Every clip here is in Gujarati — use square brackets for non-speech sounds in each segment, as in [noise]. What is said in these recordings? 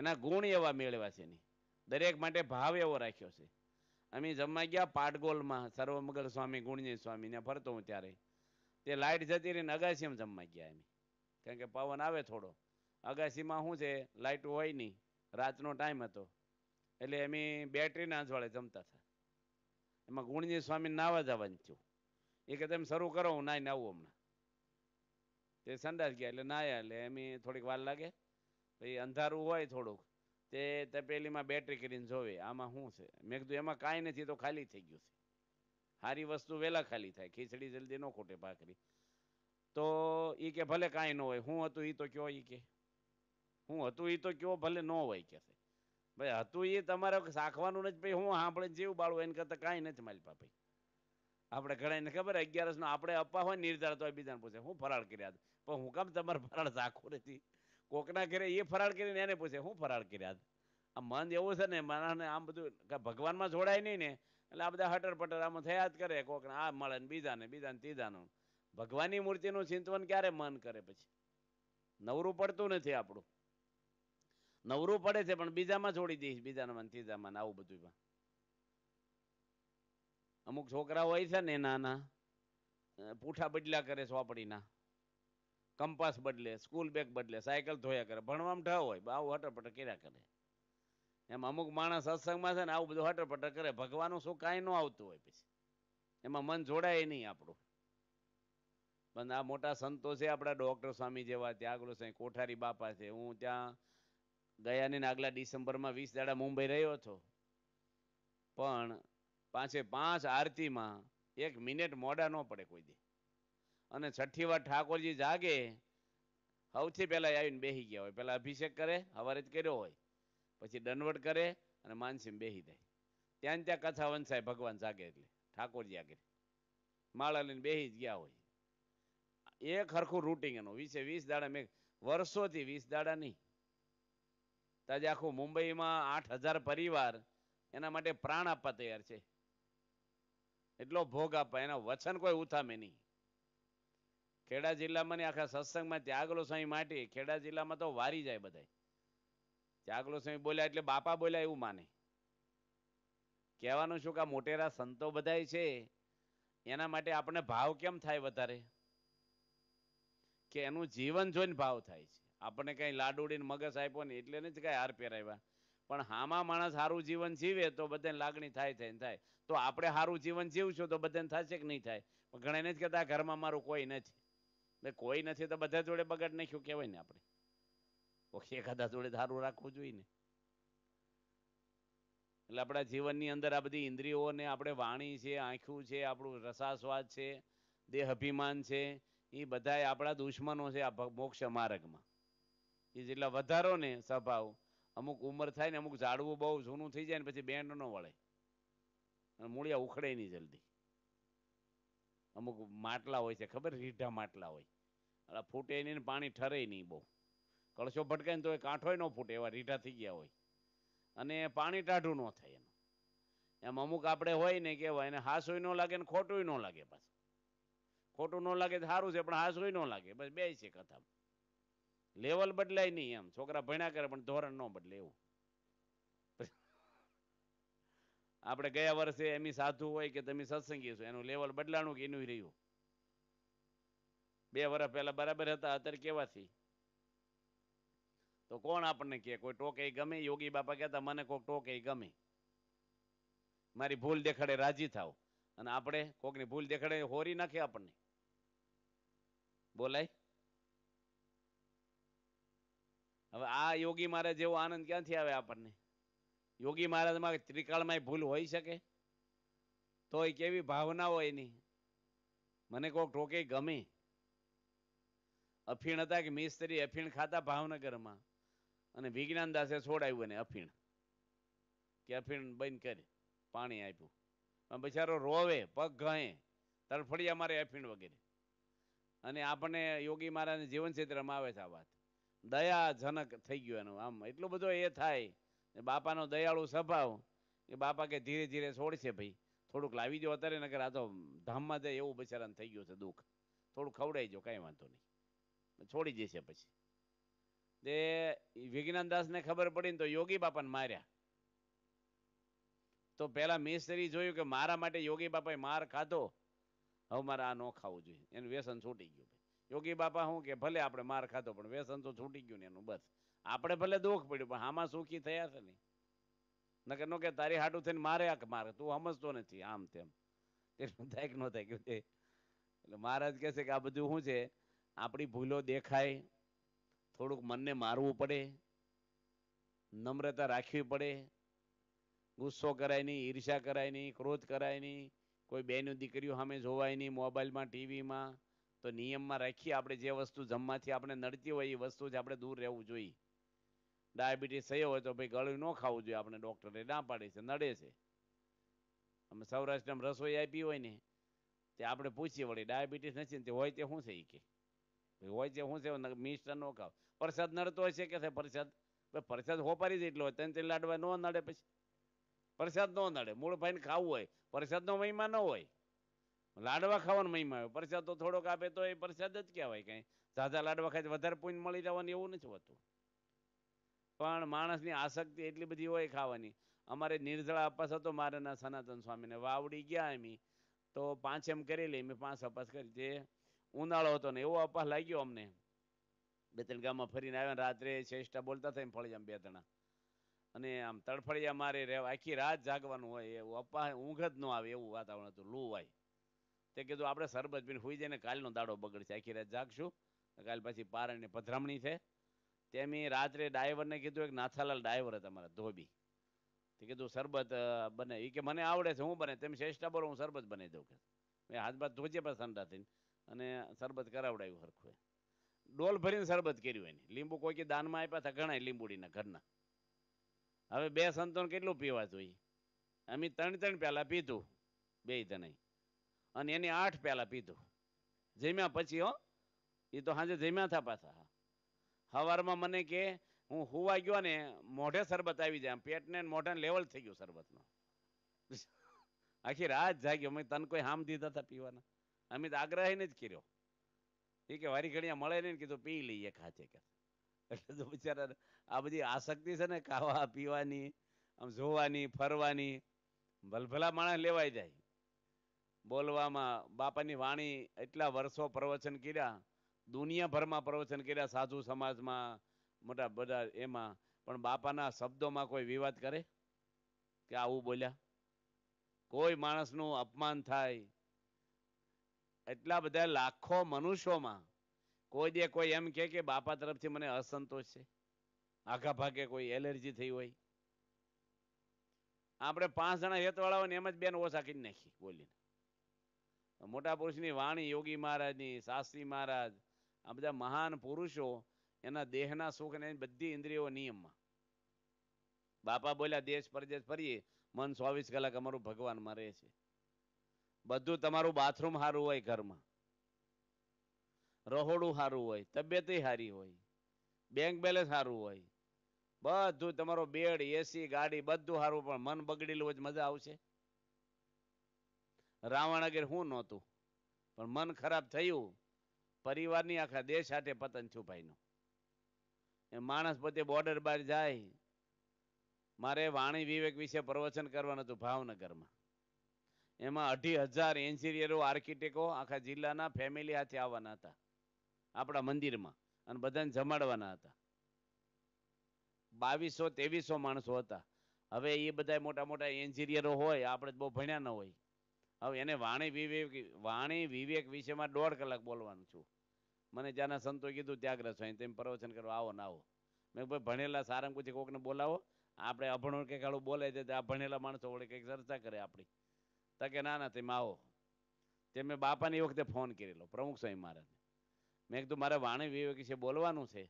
એના ગુણ એવા મેળવ્યા છે નહીં દરેક માટે ભાવ એવો રાખ્યો છે અમે જમવા ગયા પાટગોલમાં સર્વમગલ સ્વામી ગુણજી સ્વામી ને ફરતો હું ત્યારે તે લાઇટ જતી રહીને અગાસીમાં જમવા ગયા એમ કારણ કે પવન આવે થોડો અગાસીમાં શું છે લાઇટ હોય નહીં રાતનો ટાઈમ હતો એટલે અમે બેટરીના આંચવાળે જમતા હતા એમાં ગુણજી સ્વામી નાવા જવાનું થયું એ કે તમે શરૂ કરો હું નાઈને આવું હમણાં તે સંડાસ ગયા એટલે નાયા એટલે એમ થોડીક વાર લાગે પછી અંધારું હોય થોડુંક તે તપેલીમાં બેટરી કરીને જોવે આમાં શું છે મેં કીધું એમાં કાંઈ નથી તો ખાલી થઈ ગયું છે સારી વસ્તુ વહેલા ખાલી થાય ખીચડી જલ્દી ન ખૂટે ભાખરી તો એ કે ભલે કાંઈ ન હોય હું હતું એ તો કયો એ કે હું હતું એ તો કયો ભલે ન હોય કે છે ભાઈ હતું એ તમારે શાખવાનું નથી ભાઈ હું આપણે જેવું બાળું એને કરતા કાંઈ નથી મારી પાપી આપણે ઘણાને ખબર નો આપણે અપા હોય નિર્ધાર તો બીજાને પૂછે હું ફરાળ કર્યા પણ હું કામ તમારે ફરાળ ઝાખું નથી કોકના ઘરે એ ફરાળ કરીને એને પૂછે શું ફરાળ કર્યા આ મન એવું છે ને માણસને આમ બધું ભગવાનમાં જોડાય નહીં ને એટલે આ બધા હટર પટર આમ થયા જ કરે કોકને આ મળે ને બીજાને બીજાને ત્રીજાનું ભગવાનની મૂર્તિનું ચિંતવન ક્યારે મન કરે પછી નવરું પડતું નથી આપણું નવરું પડે છે પણ બીજામાં છોડી દઈશ બીજાના મન ત્રીજામાં આવું બધું અમુક છોકરા હોય છે ને નાના પૂઠા બદલા કરે ચોપડીના કંપાસ બદલે સ્કૂલ બેગ બદલે સાયકલ ધોયા કરે ભણવામાં ઢ હોય આવું હટરપટર કર્યા કરે એમ અમુક માણસ સત્સંગમાં છે ને આવું બધું હટરપટર કરે ભગવાનનું શું કાંઈ ન આવતું હોય પછી એમાં મન જોડાય નહીં આપણું પણ આ મોટા સંતો છે આપણા ડૉક્ટર સ્વામી જેવા ત્યાં આગળ સાંઈ કોઠારી બાપા છે હું ત્યાં ને આગલા ડિસેમ્બરમાં વીસ દાડા મુંબઈ રહ્યો હતો પણ પાંચે પાંચ આરતીમાં એક મિનિટ મોડા ન પડે કોઈ દી અને છઠ્ઠી વાર ઠાકોરજી જાગે સૌથી પહેલાં આવીને બેસી ગયા હોય પહેલાં અભિષેક કરે હવારે જ કર્યો હોય પછી દંડવટ કરે અને માનસિંહ બેસી જાય ત્યાં ત્યાં કથા વંશાય ભગવાન જાગે એટલે ઠાકોરજી આગળ માળા લઈને બેસી જ ગયા હોય એક હરખું રૂટિંગ એનું વીસે વીસ દાડા મેં વર્ષોથી વીસ દાડા નહીં તાજે આખું મુંબઈમાં આઠ હજાર પરિવાર એના માટે પ્રાણ આપવા તૈયાર છે એટલો ભોગ આપવા એના વચન કોઈ ઉથામે નહીં ખેડા જિલ્લામાં ને આખા સત્સંગમાં ત્યાગલો સ્વામી માટી ખેડા જિલ્લામાં તો વારી જાય બધા ત્યાગલો સ્વામી બોલ્યા એટલે બાપા બોલ્યા એવું માને કહેવાનું શું કે મોટેરા સંતો બધાય છે એના માટે આપણને ભાવ કેમ થાય વધારે કે એનું જીવન જોઈને ભાવ થાય છે આપણને કંઈ લાડુડીને મગજ આપ્યો ને એટલે ને જ કાંઈ હાર પહેરાવ્યા પણ હામાં માણસ સારું જીવન જીવે તો બધાને લાગણી થાય થાય થાય તો આપણે સારું જીવન જીવશું તો બધાને થશે કે નહીં થાય પણ ઘણા જ કહેતા ઘરમાં મારું કોઈ નથી કોઈ નથી તો બધા જોડે બગાડ નાખ્યું કહેવાય ને આપણે ઓકે એકાદા જોડે ધારું રાખવું જોઈએ ને એટલે આપણા જીવનની અંદર આ બધી ઇન્દ્રિયોને આપણે વાણી છે આંખ્યું છે આપણું રસાસ્વાદ છે દેહ અભિમાન છે એ બધાય આપણા દુશ્મનો છે આ મોક્ષ માર્ગમાં એ જેટલા વધારો ને સ્વભાવ અમુક ઉંમર થાય ને અમુક ઝાડવું બહુ જૂનું થઈ જાય ને પછી બેન્ડ ન વળે અને મૂળિયા ઉખડે નહીં જલ્દી અમુક માટલા હોય છે ખબર રીઢા માટલા હોય એટલે ફૂટે નહીં ને પાણી ઠરે નહીં બહુ કળશો ભટકાય ને તો એ કાંઠોય ન ફૂટે એવા રીઢા થઈ ગયા હોય અને પાણી ટાઢું ન થાય એનું એમ અમુક આપણે હોય ને કેવાય એને હાસુય ન લાગે ને ખોટું ન લાગે પાછું ખોટું ન લાગે સારું છે પણ હાસુય ન લાગે બસ બે છે કથા લેવલ બદલાય નહીં એમ છોકરા ભણ્યા કરે પણ ધોરણ ન બદલે એવું આપણે ગયા વર્ષે એમી સાધુ હોય કે તમે સત્સંગી છો એનું લેવલ બદલાણું કે એનું રહ્યું બે વર્ષ પહેલા બરાબર હતા અત્યારે કેવાથી તો કોણ આપણને કે કોઈ ટોકે ગમે યોગી બાપા કહેતા મને કોઈક ટોકે ગમે મારી ભૂલ દેખાડે રાજી થાવ અને આપણે કોકની ભૂલ દેખાડે હોરી નાખે આપણને બોલાય હવે આ યોગી મારે જેવો આનંદ ક્યાંથી આવે આપણને યોગી મહારાજમાં ત્રિકાળમાં ભૂલ હોઈ શકે તો એ કેવી ભાવના હોય એની મને કોઈક ટોકે ગમે અફીણ હતા કે મિસ્ત્રી અફીણ ખાતા ભાવનગરમાં અને વિજ્ઞાન દાસે છોડાવ્યું એને અફીણ કે અફીણ બંધ કરી પાણી આપ્યું પણ બિચારો રોવે પગ ઘણે તરફડિયા મારે અફીણ વગેરે અને આપણને યોગી મહારાજને જીવનચિત્રમાં આવે છે આ વાત દયાજનક થઈ ગયું એનું આમ એટલું બધું એ થાય ને બાપાનો દયાળુ સ્વભાવ કે બાપા કે ધીરે ધીરે છોડશે ભાઈ થોડુંક લાવી દો અત્યારે નકર આ તો ધામમાં જાય એવું બચારાને થઈ ગયું છે દુઃખ થોડું ખવડાવી જો કાંઈ વાંધો નહીં છોડી જશે પછી તે વિજ્ઞાનદાસને ખબર પડી ને તો યોગી બાપાને માર્યા તો પહેલા મિસ્ત્રી જોયું કે મારા માટે યોગી બાપાએ માર ખાધો હવે મારે આ ન ખાવું જોઈએ એનું વ્યસન છૂટી ગયું યોગી બાપા શું કે ભલે આપણે માર ખાધો પણ વ્યસન તો છૂટી ગયું ને એનું બસ આપણે ભલે દુઃખ પડ્યું પણ આમાં સુખી થયા છે નહીં નકર નો કે તારી હાટું થઈને મારે આ મારે તું સમજતો નથી આમ તેમ તેનું થાય કે ન થાય કે એટલે મહારાજ કહે છે કે આ બધું શું છે આપણી ભૂલો દેખાય થોડુંક મનને મારવું પડે નમ્રતા રાખવી પડે ગુસ્સો કરાય નહીં ઈર્ષા કરાય નહીં ક્રોધ કરાય નહીં કોઈ બેનું દીકરીઓ સામે જોવાય નહીં મોબાઈલમાં ટીવીમાં તો નિયમમાં રાખીએ આપણે જે વસ્તુ જમવાથી આપણે નડતી હોય એ વસ્તુ જ આપણે દૂર રહેવું જોઈએ ડાયાબિટીસ થયો હોય તો ભાઈ ગળું ન ખાવું જોઈએ આપણે ડૉક્ટરે ના પાડે છે નડે છે અમે સૌરાષ્ટ્રમાં રસોઈ આપી હોય ને તે આપણે પૂછીએ વળી ડાયાબિટીસ નથી ને તે હોય તે શું છે એ કે હોય તે શું છે મિસ્ટર ન ખાવ પરસાદ નડતો હોય છે કે પરસાદ પરસાદ હોપારી જ એટલો હોય તેને તે લાડવા ન નડે પછી પરસાદ ન નડે મૂળ ભાઈને ખાવું હોય પરસાદનો મહિમા ન હોય લાડવા ખાવાનો મહિમા આવે પરસાદ તો થોડોક આપે તો એ પ્રસાદ જ કહેવાય કંઈ સાદા લાડવા ખાઈ વધારે પૂન મળી જવાનું એવું નથી હોતું પણ માણસની આસક્તિ એટલી બધી હોય ખાવાની અમારે નિર્જળા અપાસ હતો મારાના સનાતન સ્વામીને વાવડી ગયા એમ તો પાંચ એમ કરી લઈ મેં પાંચ અપાસ કરી જે ઉનાળો હતો ને એવો અપાસ લાગ્યો અમને બે ત્રણ ગામમાં ફરીને આવ્યા રાત્રે શ્રેષ્ઠા બોલતા થઈને ફળિયામાં બે ત્રણ અને આમ તડફળિયા મારે રહેવા આખી રાત જાગવાનું હોય એવું અપા ઊંઘ જ ન આવે એવું વાતાવરણ હતું લૂ હોય તે કીધું આપણે સરબત પીને હોઈ જઈને ને કાલનો દાડો બગડશે આખી રાત જાગશું કાલ પછી પારણની પધરામણી છે તેમ એ રાત્રે ડાઈવરને કીધું એક નાથાલાલ ડાઈવર હતા મારા ધોબી તે કીધું શરબત બને એ કે મને આવડે છે હું બને તેમ શ્રેષ્ઠા બોલો હું શરબત બનાવી દઉં કે મેં હાથ બાદ ધોજે પણ ઠંડા થઈને અને શરબત કરાવડાવ્યું સરખું એ ડોલ ભરીને શરબત કર્યું એની લીંબુ કોઈ કે દાનમાં આપ્યા હતા ઘણા લીંબુડીના ઘરના હવે બે સંતોન કેટલું પીવાતું એ અમે ત્રણ ત્રણ પહેલાં પીધું બે ત્રણેય અને એની આઠ પહેલાં પીધું જમ્યા પછી હો એ તો સાંજે જમ્યા હતા પાછા હા સવારમાં મને કે હું હુવા ગયો ને મોઢે શરબત આવી જાય પેટને મોઢે લેવલ થઈ ગયું શરબતનો [laughs] આખી રાત જાગ્યો મેં તને કોઈ હામ દીધા હતા પીવાના અમે તો આગ્રહને જ કર્યો એ કે વારી ઘડિયા મળે નહીં કીધું પી લઈએ ખાતે કે એટલે તો બિચારા આ બધી આસક્તિ છે ને ખાવા પીવાની આમ જોવાની ફરવાની ભલભલા માણસ લેવાઈ જાય બોલવામાં બાપાની વાણી એટલા વર્ષો પ્રવચન કર્યા દુનિયાભરમાં પ્રવચન કર્યા સાધુ સમાજમાં મોટા બધા એમાં પણ બાપાના શબ્દોમાં કોઈ વિવાદ કરે કે આવું બોલ્યા કોઈ માણસનું અપમાન થાય એટલા બધા લાખો મનુષ્યોમાં કોઈ દે કોઈ એમ કે બાપા તરફથી મને અસંતોષ છે આખા ભાગે કોઈ એલર્જી થઈ હોય આપણે પાંચ જણા હેતવાળા હોય એમ જ બેન ઓછા કરી નાખી બોલીને મોટા પુરુષની વાણી યોગી મહારાજની શાસ્ત્રી મહારાજ આ બધા મહાન પુરુષો એના દેહના સુખ બધી ઇન્દ્રિયો નિયમમાં બાપા બોલ્યા દેશ પરદેશ ફરીએ મન ચોવીસ કલાક અમારું ભગવાનમાં રહે છે બધું તમારું બાથરૂમ સારું હોય ઘરમાં રહોડું સારું હોય તબિયત સારી હોય બેંક બેલેન્સ સારું હોય બધું તમારો બેડ એસી ગાડી બધું સારું પણ મન બગડેલું હોય મજા આવશે રાવણ આગળ હું નહોતું પણ મન ખરાબ થયું પરિવારની આખા દેશ સાથે પતન છુપાઈનો એ માણસ પોતે બોર્ડર બહાર જાય મારે વાણી વિવેક વિશે પ્રવચન કરવાનું હતું ભાવનગરમાં એમાં અઢી હજાર એન્જિનિયરો આર્કિટેક્ટો આખા જિલ્લાના ફેમિલી હાથે આવવાના હતા આપણા મંદિરમાં અને બધાને જમાડવાના હતા બાવીસો ત્રેવીસો માણસો હતા હવે એ બધા મોટા મોટા એન્જિનિયરો હોય આપણે બહુ ભણ્યા ન હોય હવે એને વાણી વિવેક વાણી વિવેક વિશેમાં દોઢ કલાક બોલવાનું છું મને જ્યાંના સંતો કીધું ત્યાગ સ્વાઈ તેમ પ્રવચન કરવા આવો ના આવો મેં ભાઈ ભણેલા સારંગપુરથી કોકને બોલાવો આપણે અભણો કે કાળું બોલે છે આ ભણેલા માણસો વડે કંઈક ચર્ચા કરે આપણી તો કે ના ના તેમ આવો તે મેં બાપાને એ વખતે ફોન કરેલો પ્રમુખ સ્વામી મહારાજને મેં કીધું મારે વાણી વિવેક વિશે બોલવાનું છે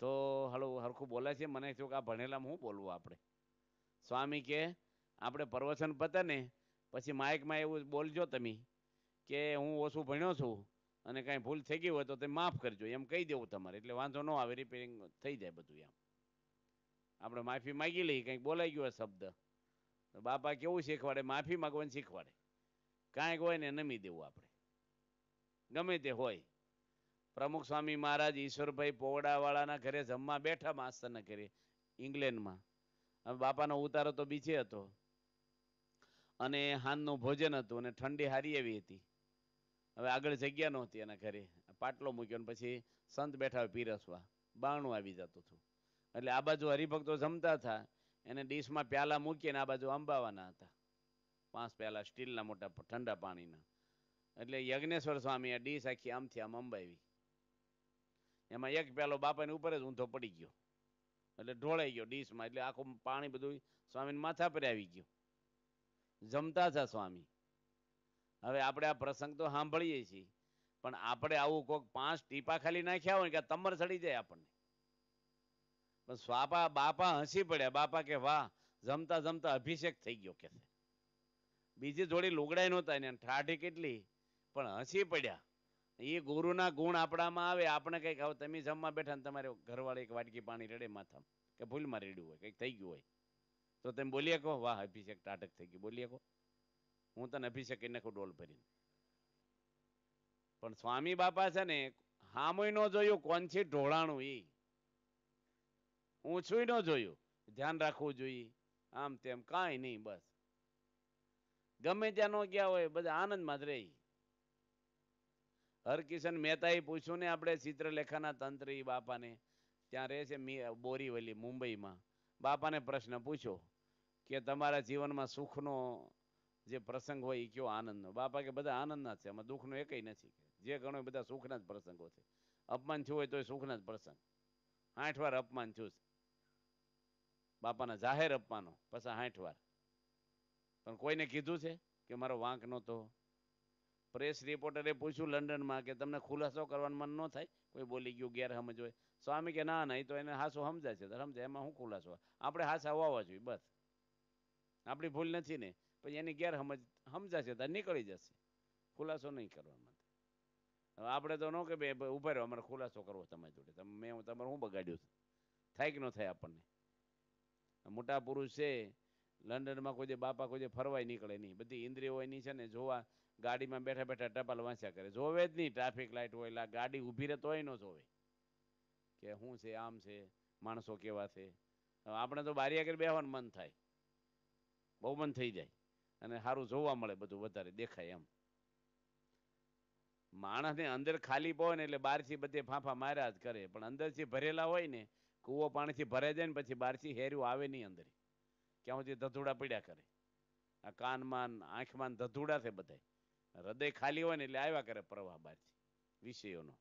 તો હલો હરખું બોલે છે મને થયું કે આ ભણેલામાં હું બોલવું આપણે સ્વામી કે આપણે પ્રવચન પતે ને પછી માઇકમાં એવું બોલજો તમે કે હું ઓછું ભણ્યો છું અને કાંઈ ભૂલ થઈ ગઈ હોય તો તે માફ કરજો એમ કહી દેવું તમારે એટલે વાંધો ન આવે રિપેરિંગ થઈ જાય બધું એમ આપણે માફી માગી લઈએ કંઈક બોલાઈ ગયો શબ્દ તો બાપા કેવું શીખવાડે માફી માગવાનું શીખવાડે કાંઈક હોય ને નમી દેવું આપણે ગમે તે હોય પ્રમુખ સ્વામી મહારાજ ઈશ્વરભાઈ પોવડાવાળાના ઘરે જમવા બેઠા માસ્તરના ઘરે ઇંગ્લેન્ડમાં હવે બાપાનો ઉતારો તો બીજે હતો અને હાનનું ભોજન હતું અને ઠંડી હારી એવી હતી હવે આગળ જગ્યા નહોતી એના ઘરે પાટલો મૂક્યો ને પછી સંત બેઠા હોય પીરસવા બાણું આવી જતું હતું એટલે આ બાજુ હરિભક્તો જમતા હતા એને ડીશમાં પ્યાલા મૂકીને આ બાજુ અંબાવાના હતા પાંચ પ્યાલા સ્ટીલના મોટા ઠંડા પાણીના એટલે યજ્ઞેશ્વર સ્વામી આ ડીશ આખી આમથી આમ અંબાવી એમાં એક પ્યાલો બાપાની ઉપર જ ઊંધો પડી ગયો એટલે ઢોળાઈ ગયો ડીશમાં એટલે આખું પાણી બધું સ્વામીને માથા પર આવી ગયું જમતા હતા સ્વામી હવે આપણે આ પ્રસંગ તો સાંભળીએ છીએ પણ આપણે આવું કોઈક પાંચ ટીપા ખાલી નાખ્યા હોય કે તમર ચડી જાય આપણને પણ સ્વાપા બાપા હસી પડ્યા બાપા કે વાહ જમતા જમતા અભિષેક થઈ ગયો કે બીજી જોડી લુગડાઈ નહોતા એને ઠાઠી કેટલી પણ હસી પડ્યા એ ગુરુના ગુણ આપણામાં આવે આપણે કંઈક આવો તમે જમવા બેઠા ને તમારે ઘરવાળી એક વાટકી પાણી રેડે માથામાં કે ભૂલમાં રેડ્યું હોય કંઈક થઈ ગયું હોય તો તમે બોલી શકો વાહ અભિષેક ટાટક થઈ ગઈ બોલી શકો હું તને અભિષેક કરી નાખું ડોલ ભરીને પણ સ્વામી બાપા છે ને હામુય ન જોયું કોણ છે ઢોળાણું એ ઊંચું ન જોયું ધ્યાન રાખવું જોઈએ આમ તેમ કાંઈ નહીં બસ ગમે ત્યાં નો ગયા હોય બધા આનંદ જ રહી હરકિશન મહેતાએ પૂછ્યું ને આપણે ચિત્રલેખાના તંત્ર તંત્રી બાપાને ત્યાં રહે છે બોરીવલી મુંબઈમાં બાપાને પ્રશ્ન પૂછ્યો કે તમારા જીવનમાં સુખનો જે પ્રસંગ હોય એ કયો આનંદનો બાપા કે બધા આનંદના છે આમાં દુઃખનો એકય નથી જે ગણો બધા સુખના જ પ્રસંગો છે અપમાન થયું હોય તો એ સુખના જ પ્રસંગ આઠ વાર અપમાન થયું છે બાપાના જાહેર અપમાનો પછી આઠ વાર પણ કોઈને કીધું છે કે મારો વાંક નહોતો પ્રેસ રિપોર્ટરે પૂછ્યું લંડનમાં કે તમને ખુલાસો કરવાનું મન ન થાય કોઈ બોલી ગયું ગેરસમજ હોય સ્વામી કે ના ના તો એને હાસો સમજાય છે સમજાય એમાં હું ખુલાસો આપણે હાસ આવવા જોઈએ બસ આપણી ભૂલ નથી ને પછી એની ગેરસમજ સમજાશે તો નીકળી જશે ખુલાસો નહીં કરવા માટે આપણે તો ન કે બે ઉભા રહ્યો અમારે ખુલાસો કરવો તમારી જોડે તમે મેં તમારે હું બગાડ્યું થાય કે ન થાય આપણને મોટા પુરુષ છે લંડનમાં કોઈ બાપા કોઈ ફરવાય નીકળે નહીં બધી ઇન્દ્રિયો એની છે ને જોવા ગાડીમાં બેઠા બેઠા ટપાલ વાંચ્યા કરે જોવે જ નહીં ટ્રાફિક લાઇટ હોય એટલે ગાડી ઊભી રહે તોય ન જોવે કે શું છે આમ છે માણસો કેવા છે આપણે તો બારી આગળ બેહવાનું મન થાય બહુ મન થઈ જાય અને સારું જોવા મળે બધું વધારે દેખાય એમ માણસને અંદર ખાલી પહોંચે ને એટલે બહારથી બધે ફાંફા માર્યા જ કરે પણ અંદરથી ભરેલા હોય ને કૂવો પાણીથી ભરાઈ જાય ને પછી બહારથી હેર્યું આવે નહીં અંદર ક્યાં સુધી ધધુડા પડ્યા કરે આ કાનમાં આંખમાં ધધુડા છે બધા હૃદય ખાલી હોય ને એટલે આવ્યા કરે પ્રવાહ બહારથી વિષયોનો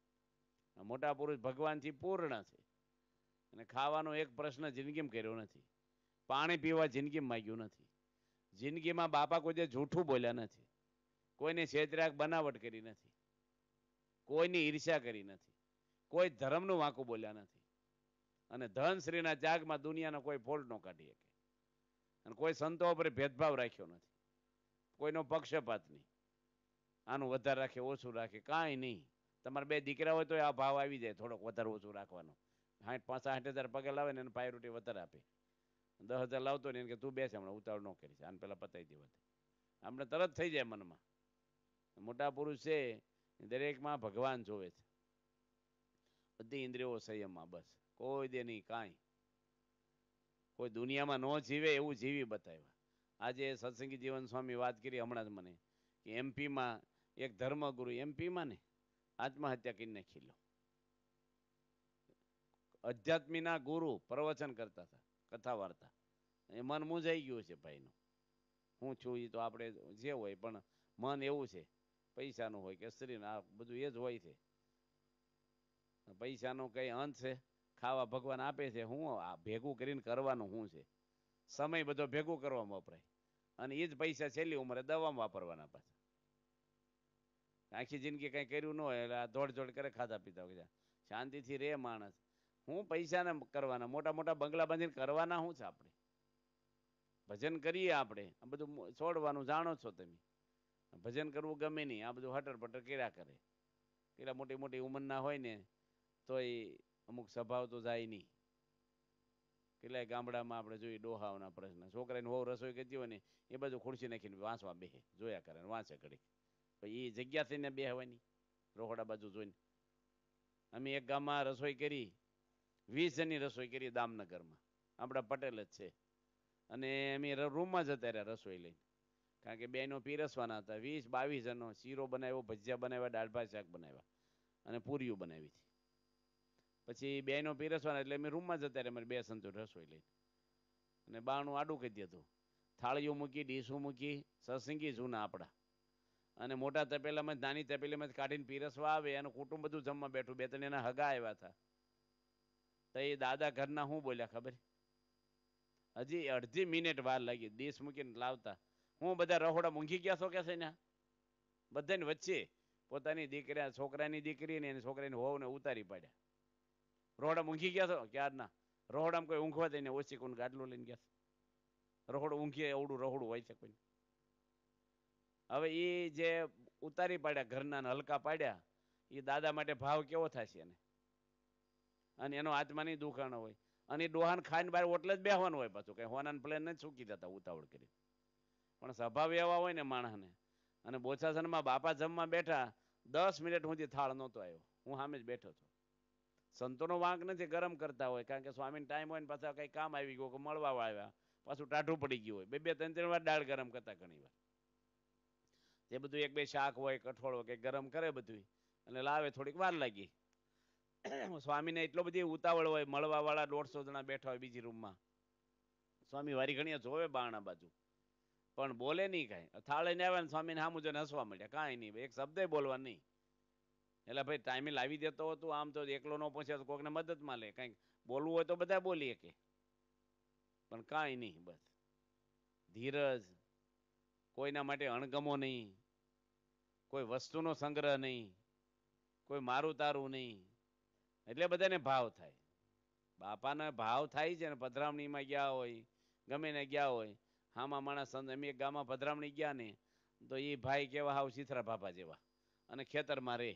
મોટા પુરુષ ભગવાનથી પૂર્ણ છે અને ખાવાનો એક પ્રશ્ન જિંદગીમાં કર્યો નથી પાણી પીવા જિંદગીમાં માગ્યું નથી જિંદગીમાં બાપા કોઈ જૂઠું બોલ્યા નથી કોઈની છેતરાક બનાવટ કરી નથી કોઈની ઈર્ષ્યા કરી નથી કોઈ ધર્મનું વાંકું બોલ્યા નથી અને ધનશ્રીના જાગમાં દુનિયાનો કોઈ ફોલ્ટ ન કાઢી શકે અને કોઈ સંતો ઉપર ભેદભાવ રાખ્યો નથી કોઈનો પક્ષપાત નહીં આનું વધારે રાખે ઓછું રાખે કાંઈ નહીં તમારે બે દીકરા હોય તો આ ભાવ આવી જાય થોડોક વધારે ઓછું રાખવાનો સાઠ પાંચ સાઠ હજાર પગે લાવે ને એને પાયરોટી વધારે આપે દસ હજાર લાવતો ને કે તું બેસ હમણાં ઉતાવળ ન કરીશ આને પહેલાં પતાવી દેવા આપણે તરત થઈ જાય મનમાં મોટા પુરુષ છે દરેકમાં ભગવાન જોવે છે બધી ઇન્દ્રિયો સંયમમાં બસ કોઈ દે નહીં કાંઈ કોઈ દુનિયામાં ન જીવે એવું જીવી બતાવ્યા આજે સત્સંગી જીવન સ્વામી વાત કરી હમણાં જ મને કે એમપીમાં એક ધર્મગુરુ એમપીમાં ને આત્મહત્યા કરીને ખીલો લો અધ્યાત્મીના ગુરુ પ્રવચન કરતા હતા કથા વાર્તા એ મન મૂંઝાઈ ગયું છે ભાઈનું હું છું એ તો આપણે જે હોય પણ મન એવું છે પૈસાનું હોય કે સ્ત્રીનું આ બધું એ જ હોય છે પૈસાનો કઈ અંત છે ખાવા ભગવાન આપે છે હું આ ભેગું કરીને કરવાનું હું છે સમય બધો ભેગો કરવામાં વપરાય અને એ જ પૈસા છેલ્લી ઉંમરે દવામાં વાપરવાના પાછા આખી જિંદગી કંઈ કર્યું ન હોય એટલે આ દોડ જોડ કરે ખાધા પીતા વગર શાંતિથી રે માણસ હું પૈસાને કરવાના મોટા મોટા બંગલા બાંધીને કરવાના હું છે આપણે ભજન કરીએ આપણે આ બધું છોડવાનું જાણો છો તમે ભજન કરવું ગમે નહીં આ બધું હટર પટર કેળા કરે કેટલા મોટી મોટી ઉંમરના હોય ને તોય અમુક સ્વભાવ તો જાય નહીં કેટલાય ગામડામાં આપણે જોઈએ ડોહાઓના પ્રશ્ન છોકરાને હોવ રસોઈ કરતી હોય ને એ બધું ખુરશી નાખીને વાંચવા બેહે જોયા કરે વાંચે ઘડીક પછી એ જગ્યા થઈને બેહવાની રોહડા બાજુ જોઈને અમે એક ગામમાં રસોઈ કરી વીસ જણની રસોઈ કરી દામનગરમાં આપણા પટેલ જ છે અને અમે રૂમમાં જ અત્યારે રસોઈ લઈને કારણ કે બેનો પીરસવાના હતા વીસ બાવીસ જણનો શીરો બનાવ્યો ભજીયા બનાવ્યા દાળ ભાત શાક બનાવ્યા અને પૂરીઓ બનાવી હતી પછી બેનો પીરસવાના એટલે અમે રૂમમાં જ અત્યારે અમારે બે સંતો રસોઈ લઈને અને બાણું આડું કહી દીધું થાળીઓ મૂકી ડીશું મૂકી સત્સંગી જૂના આપણા અને મોટા તપેલામાં નાની તપેલીમાં કાઢીને પીરસવા આવે એનું કુટુંબ બધું જમવા બેઠું બે ત્રણ એના હગા આવ્યા હતા તો એ દાદા ઘરના શું બોલ્યા ખબર હજી અડધી મિનિટ વાર લાગી દેશ મૂકીને લાવતા હું બધા રહોડા મૂંઘી ગયા છો કે છે ને બધાને વચ્ચે પોતાની દીકરા છોકરાની દીકરીને એની છોકરાની હોવને ઉતારી પાડ્યા રહોડા ઊંઘી ગયા છો ક્યારના રહોડામાં કોઈ ઊંઘવા દઈને ઓછી કોણ ગાડલું લઈને ગયા રહોડું ઊંઘીએ એવડું રહોડું હોય છે કોઈ હવે એ જે ઉતારી પાડ્યા ઘરના હલકા પાડ્યા એ દાદા માટે ભાવ કેવો થશે એને અને એનો આત્માની દુખાણ હોય અને ડોહાન ખાઈને બહાર ઓટલે જ બેહવાનું હોય પાછું કંઈ હોનાન પ્લેન સૂકી જતા ઉતાવળ કરી પણ સ્વભાવ એવા હોય ને માણસને અને બોછાસનમાં બાપા જમવા બેઠા દસ મિનિટ સુધી થાળ નહોતો આવ્યો હું સામે જ બેઠો છું સંતોનો વાંક નથી ગરમ કરતા હોય કારણ કે સ્વામીને ટાઈમ હોય ને પાછા કંઈ કામ આવી ગયું કે મળવા આવ્યા પાછું ટાઢું પડી ગયું હોય બે બે ત્રણ ત્રણ વાર દાળ ગરમ કરતા ઘણી વાર જે બધું એક બે શાક હોય કઠોળ હોય કે ગરમ કરે બધું એટલે લાવે થોડીક વાર લાગી સ્વામીને એટલો બધી ઉતાવળ હોય મળવા વાળા દોઢસો જણા બેઠા હોય બીજી રૂમમાં સ્વામી વારી ઘણીયા જોવે બાણા બાજુ પણ બોલે નહીં કાંઈ થાળે ને આવે ને સ્વામીને સામું જોઈને હસવા મળ્યા કાંઈ નહીં એક શબ્દે બોલવા નહીં એટલે ભાઈ ટાઈમે લાવી દેતો હતો આમ તો એકલો ન પહોંચે તો કોકને મદદમાં લે કાંઈક બોલવું હોય તો બધા બોલીએ કે પણ કાંઈ નહીં બસ ધીરજ કોઈના માટે અણગમો નહીં કોઈ વસ્તુનો સંગ્રહ નહીં કોઈ મારું તારું નહીં એટલે બધાને ભાવ થાય બાપાને ભાવ થાય છે ને પધરામણીમાં ગયા હોય ગમે ને ગયા હોય હામાં માણસ એમ એક ગામમાં પધરામણી ગયા ને તો એ ભાઈ કેવા હાવ સીથરા બાપા જેવા અને ખેતરમાં રહે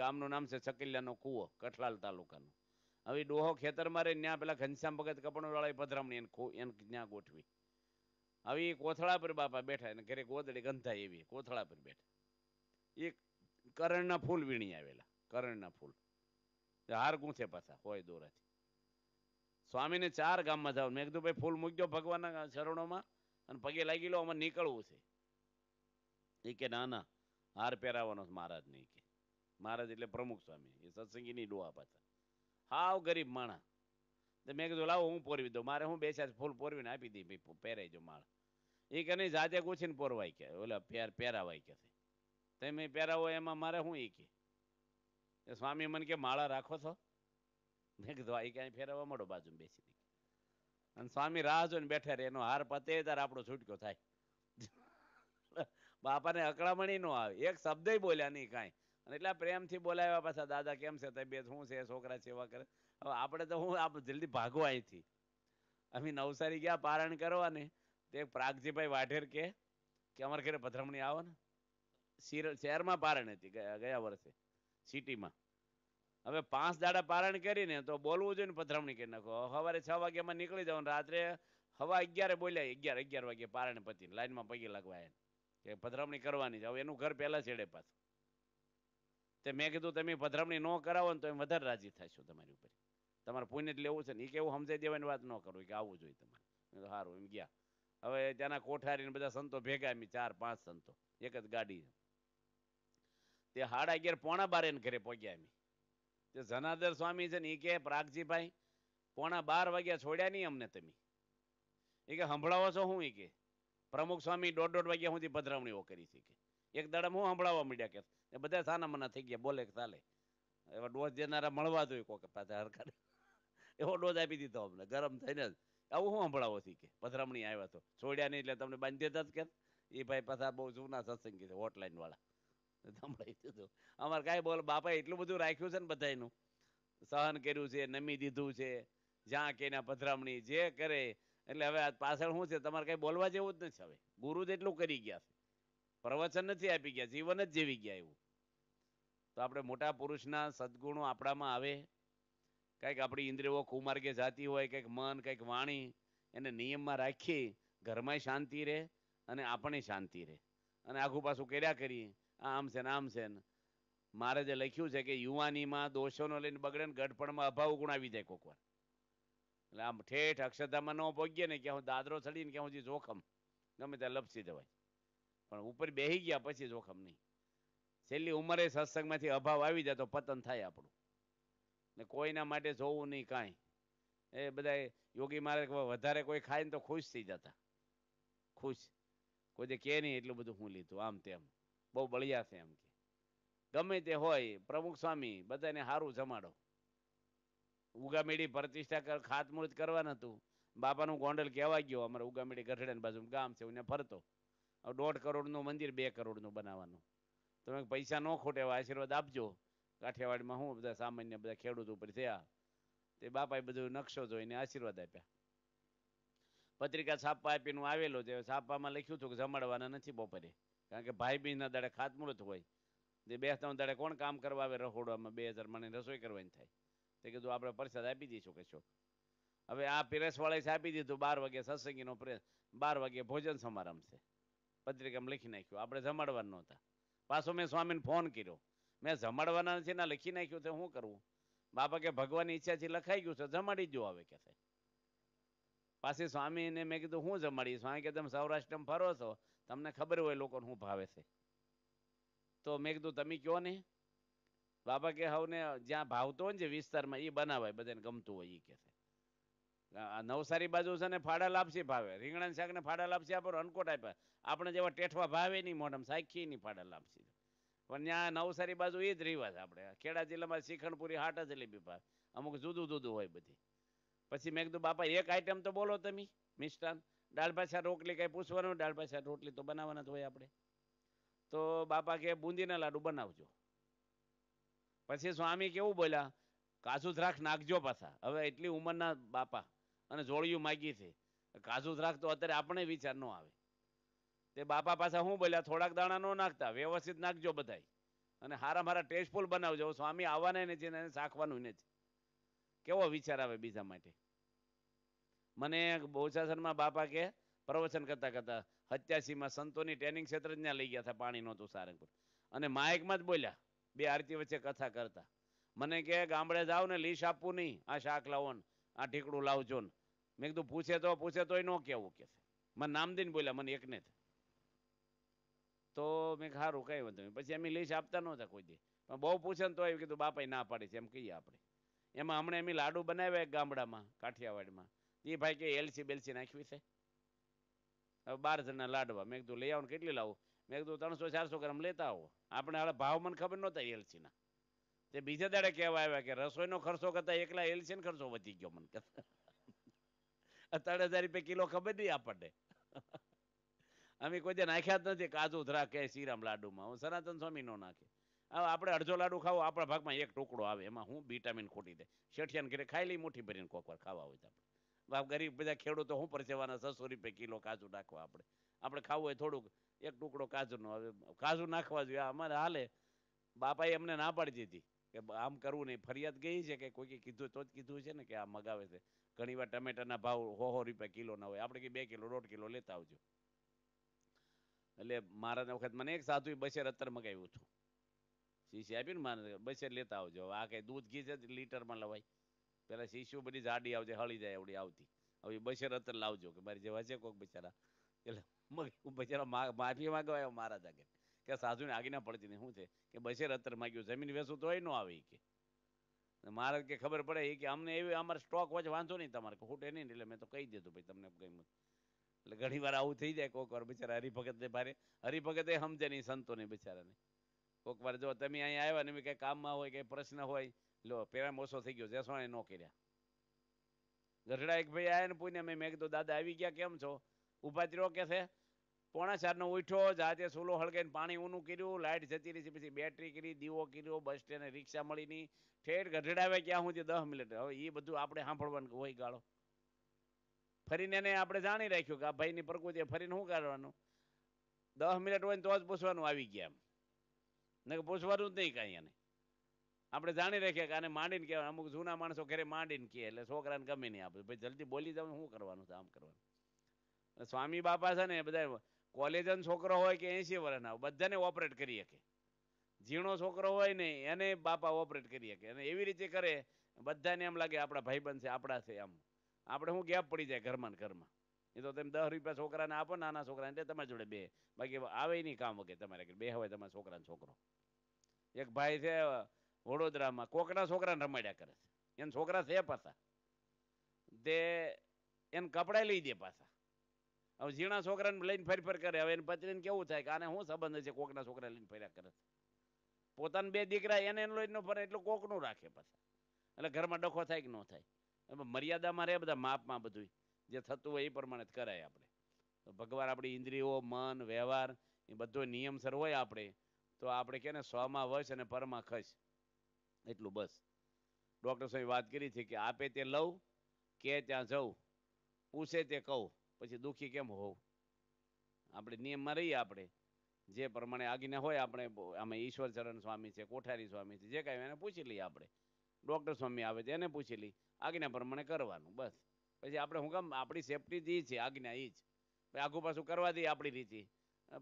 ગામનું નામ છે ચકલિયાનો કૂવો કઠલાલ તાલુકાનો હવે ડોહો ખેતરમાં રહે ત્યાં પેલા ઘનશ્યામ ભગત કપડવાળા પધરામણી એને એને ત્યાં ગોઠવી હવે એ કોથળા પર બાપા બેઠા એને ઘરે ગોદડી ગંધાય એવી કોથળા પર બેઠા એ કરણના ફૂલ વીણી આવેલા કરણના ફૂલ હાર ગુંથે પાછા હોય દોરાથી સ્વામીને ચાર ગામમાં જવાનું મેં કીધું ભાઈ ફૂલ મૂક્યો ભગવાનના ચરણોમાં અને પગે લાગી લો અમારે નીકળવું છે એ કે ના ના હાર પહેરાવાનો મહારાજ નહીં કે મહારાજ એટલે પ્રમુખ સ્વામી એ સત્સંગીની ડોહા પાછા હાવ ગરીબ માણા તો મેં કીધું લાવો હું પોરવી દઉં મારે હું બેસ્યા ફૂલ પોરવીને આપી દઈ ભાઈ પહેરાઈ જો માળા એ કે નહીં જાતે ગૂંછીને પોરવાય કે ઓલા પહેર પહેરાવાય કે તમે પહેરાવો એમાં મારે હું એ કે સ્વામી મને કે માળા રાખો છો મેં કીધું આ ક્યાંય ફેરવવા મળો બાજુ બેસી અને સ્વામી રાહ જોઈને બેઠા રે એનો હાર પતે ત્યારે આપણો છૂટકો થાય બાપાને અકળામણી નો આવે એક શબ્દ બોલ્યા નહીં કાંઈ અને એટલા પ્રેમથી બોલાવ્યા પાછા દાદા કેમ છે તબિયત શું છે છોકરા સેવા કરે હવે આપણે તો હું આપ જલ્દી ભાગો અહીંથી અમે નવસારી ગયા પારણ કરવા ને તે પ્રાગજીભાઈ વાઢેર કે કે અમારે ઘરે પધરામણી આવો ને શહેરમાં પારણ હતી ગયા વર્ષે સિટીમાં હવે પાંચ દાડા પારણ કરીને તો બોલવું જોઈએ ને પધરામણી કરી નાખો સવારે છ વાગ્યામાં નીકળી જવાનું રાત્રે હવા અગિયારે બોલ્યા અગિયાર અગિયાર વાગે પારણ પતી લાઈનમાં પગે લગવાય કે પધરામણી કરવાની છે હવે એનું ઘર પહેલાં છેડે પાછું તે મેં કીધું તમે પધરામણી ન કરાવો ને તો એમ વધારે રાજી થશો તમારી ઉપર તમારે પુણ્ય જ લેવું છે ને એ કેવું સમજાઈ દેવાની વાત ન કરવી કે આવવું જોઈએ તમારે મેં સારું એમ ગયા હવે ત્યાંના કોઠારીને બધા સંતો ભેગા એમ ચાર પાંચ સંતો એક જ ગાડી તે હાડા અગિયાર પોણા બાર એને ઘરે પહોંચ્યા એમ તે જનાદર સ્વામી છે ને એ કે પ્રાગજીભાઈ પોણા બાર વાગ્યા છોડ્યા નહીં અમને તમે એ કે સંભળાવો છો હું એ કે પ્રમુખ સ્વામી દોઢ દોઢ વાગ્યા સુધી પધરામણીઓ કરી હતી કે એક દાડા હું સંભળાવવા માંડ્યા કે એ બધા સાના મના થઈ ગયા બોલે કે ચાલે એવા ડોઝ દેનારા મળવા જોઈએ કોક પાછા હરકાર એવો ડોઝ આપી દીધો અમને ગરમ થઈને જ આવું હું સંભળાવો છી કે પધરામણી આવ્યા તો છોડ્યા નહીં એટલે તમને બાંધી દેતા જ કે એ ભાઈ પાછા બહુ જૂના સત્સંગી છે હોટલાઈન વાળા સંભળાઈ દીધું અમારે કાંઈ બોલ બાપા એટલું બધું રાખ્યું છે ને બધાનું સહન કર્યું છે નમી દીધું છે જ્યાં કે પધરામણી જે કરે એટલે હવે આ પાછળ શું છે તમારે કાંઈ બોલવા જેવું જ નથી હવે ગુરુ જ એટલું કરી ગયા છે પ્રવચન નથી આપી ગયા જીવન જ જીવી ગયા એવું તો આપણે મોટા પુરુષના સદગુણો આપણામાં આવે કંઈક આપણી ઇન્દ્રિયો કુમાર્ગે જાતી હોય કંઈક મન કંઈક વાણી એને નિયમમાં રાખી ઘરમાંય શાંતિ રહે અને આપણે શાંતિ રહે અને આખું પાછું કર્યા કરીએ આમ છે ને આમ છે ને મારે જે લખ્યું છે કે યુવાનીમાં દોષોનો લઈને બગડે ને ગઢપણમાં અભાવ ગુણ આવી જાય કોક વાર એટલે આમ ઠેઠ અક્ષરધામાં ન પહોંચીએ ને કે હું દાદરો ચડીને કે હું જે જોખમ ગમે ત્યાં લપસી જવાય પણ ઉપર બેહી ગયા પછી જોખમ નહીં છેલ્લી ઉંમરે સત્સંગમાંથી અભાવ આવી જાય તો પતન થાય આપણું ને કોઈના માટે જોવું નહીં કાંઈ એ બધા યોગી મારે વધારે કોઈ ખાય ને તો ખુશ થઈ જતા ખુશ કોઈ જે કહે નહીં એટલું બધું હું લીધું આમ તેમ બહુ બળિયા છે એમ કે ગમે તે હોય પ્રમુખ સ્વામી બધાને સારું જમાડો ઉગામેડી પ્રતિષ્ઠા કર ખાતમુહૂર્ત કરવાનું હતું બાપાનું ગોંડલ કહેવા ગયો અમારે ઉગામેડી ગઢડાની બાજુ ગામ છે હું ફરતો દોઢ કરોડનું મંદિર બે કરોડનું બનાવવાનું તમે પૈસા ન ખોટે આશીર્વાદ આપજો કાઠિયાવાડમાં હું બધા સામાન્ય બધા ખેડૂત ઉપર થયા તે બાપાએ બધું નકશો જોઈને આશીર્વાદ આપ્યા પત્રિકા છાપવા આપીને હું આવેલો છે છાપવામાં લખ્યું હતું કે જમાડવાના નથી બપોરે કારણ કે ભાઈ બહેનના દાડે ખાતમુહૂર્ત હોય જે બે ત્રણ દાડે કોણ કામ કરવા આવે રહોડામાં બે હજાર મને રસોઈ કરવાની થાય તે કીધું આપણે પ્રસાદ આપી દઈશું કશો હવે આ પ્રેસવાળાએ આપી દીધું બાર વાગે સત્સંગીનો પ્રેસ બાર વાગે ભોજન સમારંભ છે પત્રિકામાં લખી નાખ્યું આપણે જમાડવાના નહોતા પાછો મેં સ્વામીને ફોન કર્યો મેં જમાડવાના નથી ના લખી નાખ્યું તો શું કરવું બાપા કે ભગવાનની ઈચ્છાથી લખાઈ ગયું છે જમાડી જો આવે કે છે પાછી સ્વામીને મેં કીધું હું જમાડી સ્વામી કે તમે સૌરાષ્ટ્રમાં ફરો છો તમને ખબર હોય લોકોને શું ભાવે છે તો મેં કીધું તમે કહો ને બાબા કે હવને જ્યાં ભાવતો હોય ને જે વિસ્તારમાં એ બનાવાય બધાને ગમતું હોય એ કે છે નવસારી બાજુ છે ને ફાડા લાપસી ભાવે રીંગણા શાકને ફાડા લાપસી આપો અનકોટ આપ્યા આપણે જેવા ટેઠવા ભાવે નહીં મોઢમ સાખી નહીં ફાડા લાપસી પણ ત્યાં નવસારી બાજુ એ જ રિવાજ આપણે ખેડા જિલ્લામાં શિખણપુરી હાટા જલેબી ભાવે અમુક જુદું જુદું હોય બધી પછી મેં કીધું બાપા એક આઈટમ તો બોલો તમે મિષ્ટાન દાળ ભાષા રોટલી કાંઈ પૂછવાનું દાળ ભાષા રોટલી તો બનાવવાના જ હોય આપણે તો બાપા કે બુંદીના લાડુ બનાવજો પછી સ્વામી કેવું બોલ્યા કાજુ દ્રાખ નાખજો પાછા હવે એટલી ઉંમરના બાપા અને જોડિયું માગી છે કાજુ દ્રાખ તો અત્યારે આપણે વિચાર ન આવે તે બાપા પાછા શું બોલ્યા થોડાક દાણા ન નાખતા વ્યવસ્થિત નાખજો બધા અને હારા મારા ટેસ્ટફુલ બનાવજો સ્વામી આવવાના નથી એને શાખવાનું નથી કેવો વિચાર આવે બીજા માટે મને બહુશાસનમાં બાપા કે પ્રવચન કરતા કરતા હત્યાસીમાં સંતોની ટ્રેનિંગ ક્ષેત્ર જ લઈ ગયા હતા પાણી નહોતું સારંગપુર અને માયકમાં જ બોલ્યા બે આરતી વચ્ચે કથા કરતા મને કે ગામડે જાવ ને લીશ આપવું નહીં આ શાક લાવો ને આ ઢીકડું લાવજો ને મેં કીધું પૂછે તો પૂછે તોય ન કહેવું કે મને નામ દઈને બોલ્યા મને એકને તો મેં સારું કઈ વાંધો નહીં પછી એમની લીશ આપતા નહોતા કોઈ દી પણ બહુ પૂછે ને તો એવું કીધું બાપાએ ના પાડી છે એમ કહીએ આપણે એમાં હમણાં એમ લાડુ બનાવ્યા ગામડામાં કાઠિયાવાડમાં ભાઈ કે એલસી બેલસી નાખવી છે હવે બાર જણના લાડવા મેં કીધું લઈ આવો ને કેટલી લાવું મેં કીધું ત્રણસો ચારસો ગ્રામ લેતા આવો આપણે હવે ભાવ મને ખબર નહોતા એલસીના તે બીજા દાડે કહેવા આવ્યા કે રસોઈનો ખર્ચો કરતા એકલા એલસીનો ખર્ચો વધી ગયો મને કરતા ત્રણ હજાર રૂપિયા કિલો ખબર નહીં આપણને અમે કોઈ દે નાખ્યા જ નથી કાજુ ધરા કે શ્રીરામ લાડુમાં હું સનાતન સ્વામી નો નાખે હવે આપણે અડધો લાડુ ખાવો આપણા ભાગમાં એક ટુકડો આવે એમાં હું વિટામિન ખોટી દે શેઠિયાને ઘરે ખાઈ લઈ મોટી ભરીને કોકવાર ખાવા હોય આપણે ગરીબ બધા ખેડૂતો શું પરસેવાના છસો રૂપિયા કિલો કાજુ નાખવા આપણે આપણે ખાવું હોય થોડુંક એક ટુકડો કાજુનો હવે કાજુ નાખવા જોઈએ અમારે હાલે બાપાએ અમને ના પાડી દીધી કે આમ કરવું નહીં ફરિયાદ ગઈ છે કે કોઈ કોઈકે કીધું તો જ કીધું છે ને કે આ મગાવે છે ઘણી વાર ટમેટાના ભાવ હો હો રૂપિયા કિલો ના હોય આપણે કે બે કિલો દોઢ કિલો લેતા આવજો એટલે મારા વખત મને એક સાધુ બસેર અત્તર મગાવ્યું હતું શીશી ને મારે બસેર લેતા આવજો આ કઈ દૂધ ઘી છે લીટરમાં લવાય પેલા શીશો બધી જાડી આવજે હળી જાય એવડી આવતી હવે બશરત લાવજો કે મારી જેવા છે કોક બિચારા એટલે બિચારા માફી માંગવા આવ્યો મારા જાગે કે સાધુને આગીના પડતી ને શું છે કે બશેર અત્તર માગ્યું જમીન વેચું તોય ન આવે કે મારે કે ખબર પડે કે અમને એવી અમારે સ્ટોક વચ્ચે વાંધો નહીં તમારે ખૂટે નહીં એટલે મેં તો કહી દીધું ભાઈ તમને કઈ એટલે ઘણી વાર આવું થઈ જાય કોઈક વાર બિચારા હરિભગતને ભારે હરિભગત એ સમજે નહીં સંતોને બિચારાને કોઈક વાર જો તમે અહીંયા આવ્યા ને કંઈ કામમાં હોય કંઈ પ્રશ્ન હોય લો પેરા મોસો થઈ ગયો જસવાણે નો કર્યા ગઢડા એક ભાઈ આયા ને પૂછને મેં મેં કીધું દાદા આવી ગયા કેમ છો ઉભા રહ્યો કે છે પોણા ચારનો ઉઠ્યો જાતે સૂલો હળગાઈને પાણી ઊનું કર્યું લાઇટ જતી રહી છે પછી બેટરી કરી દીવો કર્યો બસ સ્ટેન્ડ રિક્ષા મળી નહીં ઠેઠ આવે ક્યાં હું દસ મિનિટ હવે એ બધું આપણે સાંભળવાનું હોય ગાળો ફરીને એને આપણે જાણી રાખ્યું કે આ ભાઈની પ્રકૃતિ ફરીને શું કરવાનું દસ મિનિટ હોય ને તો જ પૂછવાનું આવી ગયા એમ ને પૂછવાનું જ નહીં કાંઈ એને આપણે જાણી રાખીએ કે આને માંડીને કહેવાય અમુક જૂના માણસો ઘરે માંડીને કહે એટલે છોકરાને ગમે નહીં આપણે ભાઈ જલ્દી બોલી જાવ શું કરવાનું છે આમ કરવાનું સ્વામી બાપા છે ને બધા કોલેજનો છોકરો હોય કે એંશી વર્ષના બધાને ઓપરેટ કરી શકે ઝીણો છોકરો હોય ને એને બાપા ઓપરેટ કરી શકે અને એવી રીતે કરે બધાને એમ લાગે આપણા ભાઈબંધ છે આપણા છે એમ આપણે શું ગેપ પડી જાય ઘરમાં ને ઘરમાં એ તો તમે દસ રૂપિયા છોકરાને આપો નાના છોકરાને એટલે તમારી જોડે બે બાકી આવે નહીં કામ વગેરે તમારે બે હોય તમારા છોકરાને છોકરો એક ભાઈ છે વડોદરામાં કોકના છોકરાને રમાડ્યા કરે છે એને છોકરા છે પાછા તે એને કપડાં લઈ દે પાછા હવે ઝીણા છોકરાને લઈને ફેરફેર કરે હવે એને પત્રીને કેવું થાય કે આને શું સંબંધ છે કોકના છોકરા લઈને ફેર્યા કરે છે પોતાના બે દીકરા એને એને લઈને ફરે એટલું કોકનું રાખે પાછા એટલે ઘરમાં ડખો થાય કે ન થાય મર્યાદામાં રહે બધા માપમાં બધું જે થતું હોય એ પ્રમાણે કરાય આપણે ભગવાન આપણી ઇન્દ્રિયો મન વ્યવહાર એ બધો નિયમસર હોય આપણે તો આપણે કે ને સ્વમાં વશ અને પરમાં ખસ એટલું બસ ડૉક્ટર સાહેબ વાત કરી છે કે આપે તે લઉં કે ત્યાં જઉં પૂછે તે કહું પછી દુઃખી કેમ હોવ આપણે નિયમમાં રહીએ આપણે જે પ્રમાણે આગીને હોય આપણે આમાં ઈશ્વરચરણ સ્વામી છે કોઠારી સ્વામી છે જે કાંઈ એને પૂછી લઈએ આપણે ડૉક્ટર સ્વામી આવે છે એને પૂછી લઈ આજ્ઞા પ્રમાણે કરવાનું બસ પછી આપણે હું કામ આપણી સેફટી જ છે આજ્ઞા એ જ પછી આખું પાછું કરવા દઈએ આપણી રીતે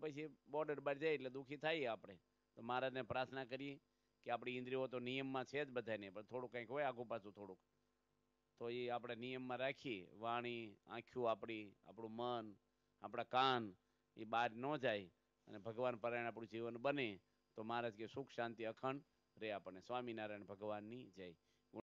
પછી બોર્ડર બહાર જાય એટલે દુઃખી થાય આપણે તો મહારાજને પ્રાર્થના કરીએ કે આપણી ઇન્દ્રિયો તો નિયમમાં છે જ બધાને પણ થોડું કંઈક હોય આગું પાછું થોડુંક તો એ આપણે નિયમમાં રાખી વાણી આંખ્યું આપણી આપણું મન આપણા કાન એ બહાર ન જાય અને ભગવાન પરાયણ આપણું જીવન બને તો મહારાજ કે સુખ શાંતિ અખંડ રે આપણને સ્વામિનારાયણ ભગવાનની જય